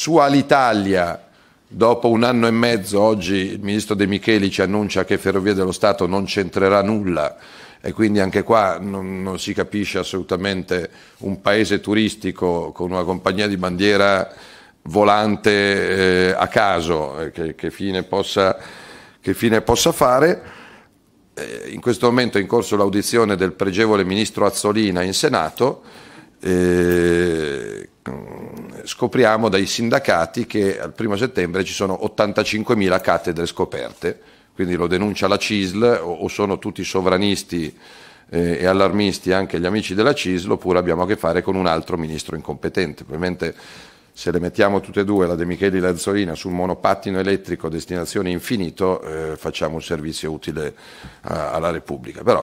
Su Alitalia, dopo un anno e mezzo, oggi il ministro De Micheli ci annuncia che Ferrovie dello Stato non c'entrerà nulla e quindi anche qua non, non si capisce assolutamente un paese turistico con una compagnia di bandiera volante eh, a caso, eh, che, che, fine possa, che, fine possa, fare. Eh, in questo momento è in corso l'audizione del pregevole ministro Azzolina in Senato, eh, scopriamo dai sindacati che al primo settembre ci sono 85.000 cattedre scoperte, quindi lo denuncia la CISL o, o sono tutti sovranisti eh, e allarmisti anche gli amici della CISL oppure abbiamo a che fare con un altro ministro incompetente. Ovviamente se le mettiamo tutte e due, la De Micheli e Lazzolina, sul monopattino elettrico a destinazione infinito, eh, facciamo un servizio utile a, alla Repubblica. Però